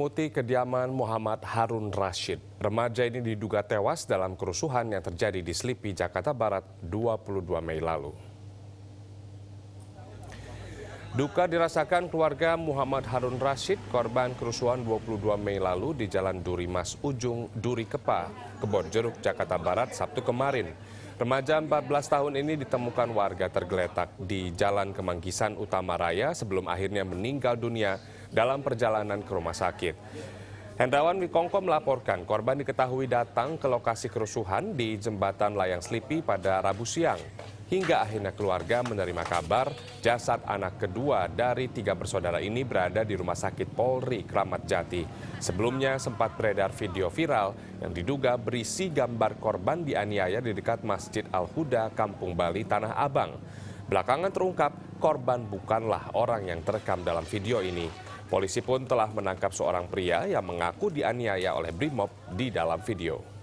Muti kediaman Muhammad Harun Rashid. Remaja ini diduga tewas dalam kerusuhan yang terjadi di Slipi, Jakarta Barat 22 Mei lalu. Duka dirasakan keluarga Muhammad Harun Rashid, korban kerusuhan 22 Mei lalu di Jalan Duri Mas Ujung, Duri Kepa, Jeruk Jakarta Barat, Sabtu kemarin. Remaja 14 tahun ini ditemukan warga tergeletak di Jalan Kemangkisan Utama Raya sebelum akhirnya meninggal dunia dalam perjalanan ke rumah sakit. Hendrawan Wikongko melaporkan korban diketahui datang ke lokasi kerusuhan di Jembatan Layang Slipi pada Rabu siang hingga akhirnya keluarga menerima kabar jasad anak kedua dari tiga bersaudara ini berada di Rumah Sakit Polri Kramat Jati. Sebelumnya sempat beredar video viral yang diduga berisi gambar korban dianiaya di dekat Masjid Al-Huda, Kampung Bali, Tanah Abang. Belakangan terungkap, korban bukanlah orang yang terekam dalam video ini. Polisi pun telah menangkap seorang pria yang mengaku dianiaya oleh Brimob di dalam video.